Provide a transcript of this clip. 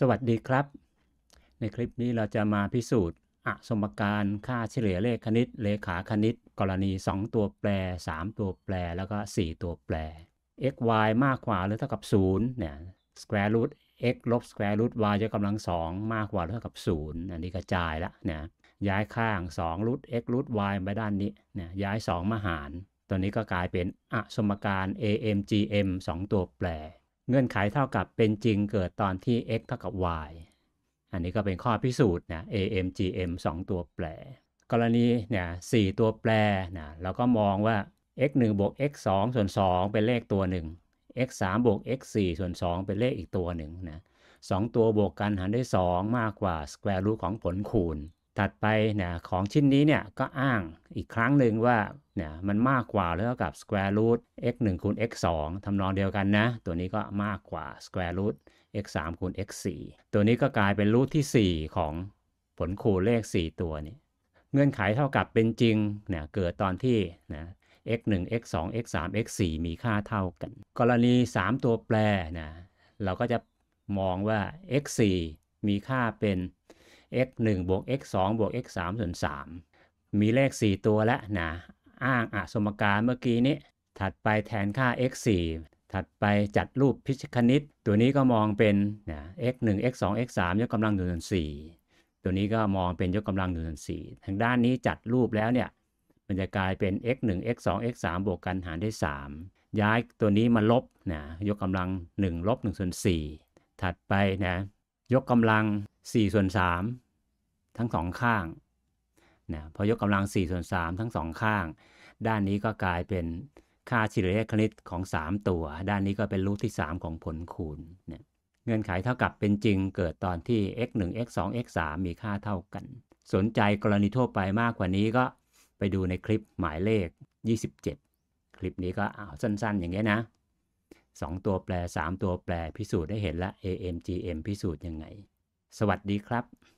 สวัสดีครับ ในคลิปนี้เราจะมาพิสูจน์อสมการ ค่าเฉลี่ยเลขคณิตเลขาคณิต กรณี 2 ตัวแปร 3 ตัวแปร แล้วก็ 4 ตัวแปร x y มากกว่าหรือเท่ากับ 0 เนี่ย square root x ลบ square root y ยกกำลัง2มากกว่า หรือเท่ากับ0อันนี้กระจายละเนี่ย ย้ายข้าง2 root x root y ไปด้านนี้เนี่ยย้าย 2 มาหาร ตัวนี้ก็กลายเป็นอสมการ amgm 2ตัวแปรเงื่อนไขเท่ากับเป็นจริงเกิดตอนที่ x เท่ากับ y อันนี้ก็เป็นข้อพิสูจน์นะ AMGM 2 ตัวแปร กรณีเนี่ย4ตัวแปรนะเราก็มองว่า x 1บวก x 2ส่วน 2 เป็นเลขตัวหนึ่ง x 3บวก x 4ส่วน 2 เป็นเลขอีกตัวหนึ่งนะสองตัวบวกกันหารด้วย2มากกว่า square root ของผลคูณถัดไปเนี่ยของชิ้นนี้เนี่ยก็อ้างอีกครั้งหนึ่งว่าเนี่ยมันมากกว่าแล้วกับ square root x 1คูณ x 2ทำนองเดียวกันนะ ตัวนี้ก็มากกว่า square root x 3คูณ x 4ตัวนี้ก็กลายเป็นรูทที่ 4 ของผลคูณเลข 4 ตัวนี้ เงื่อนไขเท่ากับเป็นจริงเนี่ยเกิดตอนที่นะ x 1 x 2 x 3 x 4มีค่าเท่ากัน กรณี 3 ตัวแปรนะเราก็จะมองว่า x 4มีค่าเป็น x 1บวก x 2บวก x 3ส่วน3มีเลข4ตัว แล้วนะ อ้างอสมการ เมื่อกี้นี้ ถัดไป แทน ค่า x 4ถัดไป จัด รูปพิชคณิต ตัวนี้ ก็ มอง เป็น นะ x 1 x 2 x 3ยกกำลังหนึ่งส่วน4ตัวนี้ ก็ มอง เป็น ยกกำลังหนึ่งส่วน4ทางด้านนี้ จัดรูป แล้ว เนี่ย มันจะกลายเป็น x 1 x 2 x 3บวกกันหารด้วย3ย้ายตัวนี้มาลบ นะ ยกกำลัง1ลบ1ส่วน4ถัดไป นะ ยกกำลัง4ส่วน3ทั้งสองข้างนะพอยกกำลัง 4 ส่วน 3 ทั้งสองข้าง ด้านนี้ก็กลายเป็นค่าเฉลี่ยคณิตของ 3 ตัว ด้านนี้ก็เป็นรูทที่ 3 ของผลคูณเนี่ยเงื่อนไขเท่ากับเป็นจริงเกิดตอนที่ x 1 x 2 x 3มีค่าเท่ากัน สนใจกรณีทั่วไปมากกว่านี้ก็ไปดูในคลิปหมายเลข 27 คลิปนี้ก็เอา สั้นๆ อย่างเงี้ยนะ 2 ตัวแปร 3 ตัวแปรพิสูจน์ได้เห็นละ AMGM พิสูจน์ยังไง สวัสดีครับ